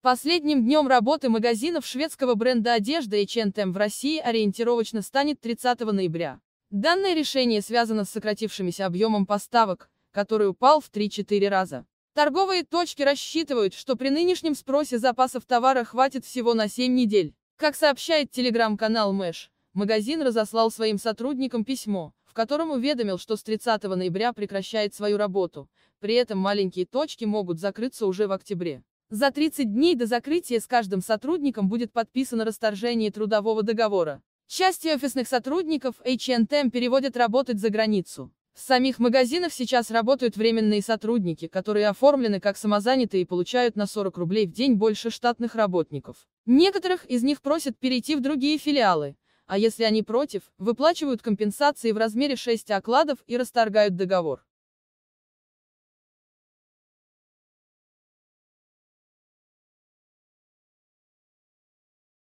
Последним днем работы магазинов шведского бренда одежды H&M в России ориентировочно станет 30 ноября. Данное решение связано с сократившимися объемом поставок, который упал в 3-4 раза. Торговые точки рассчитывают, что при нынешнем спросе запасов товара хватит всего на 7 недель. Как сообщает телеграм-канал Мэш, магазин разослал своим сотрудникам письмо, в котором уведомил, что с 30 ноября прекращает свою работу, при этом маленькие точки могут закрыться уже в октябре. За 30 дней до закрытия с каждым сотрудником будет подписано расторжение трудового договора. Частью офисных сотрудников H&M переводят работать за границу. В самих магазинах сейчас работают временные сотрудники, которые оформлены как самозанятые и получают на 40 рублей в день больше штатных работников. Некоторых из них просят перейти в другие филиалы, а если они против, выплачивают компенсации в размере 6 окладов и расторгают договор.